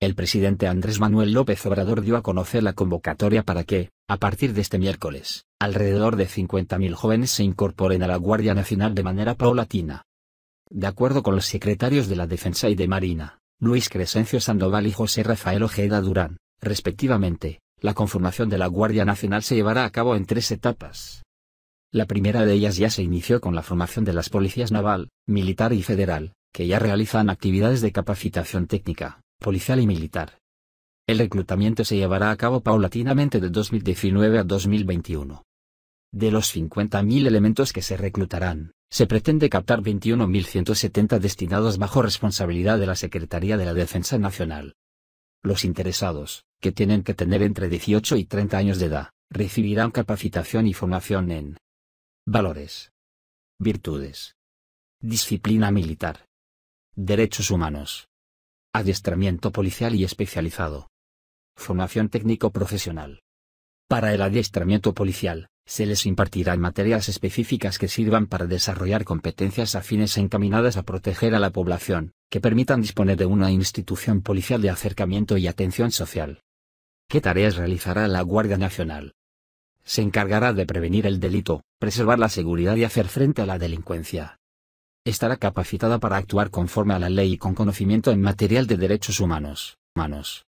El presidente Andrés Manuel López Obrador dio a conocer la convocatoria para que, a partir de este miércoles, alrededor de 50.000 jóvenes se incorporen a la Guardia Nacional de manera paulatina. De acuerdo con los secretarios de la Defensa y de Marina, Luis Crescencio Sandoval y José Rafael Ojeda Durán, respectivamente, la conformación de la Guardia Nacional se llevará a cabo en tres etapas. La primera de ellas ya se inició con la formación de las policías naval, militar y federal, que ya realizan actividades de capacitación técnica policial y militar. El reclutamiento se llevará a cabo paulatinamente de 2019 a 2021. De los 50.000 elementos que se reclutarán, se pretende captar 21.170 destinados bajo responsabilidad de la Secretaría de la Defensa Nacional. Los interesados, que tienen que tener entre 18 y 30 años de edad, recibirán capacitación y formación en valores, virtudes, disciplina militar, derechos humanos, Adiestramiento policial y especializado. Formación técnico profesional. Para el adiestramiento policial, se les impartirán materias específicas que sirvan para desarrollar competencias afines encaminadas a proteger a la población, que permitan disponer de una institución policial de acercamiento y atención social. ¿Qué tareas realizará la Guardia Nacional? Se encargará de prevenir el delito, preservar la seguridad y hacer frente a la delincuencia estará capacitada para actuar conforme a la ley y con conocimiento en material de derechos humanos. humanos.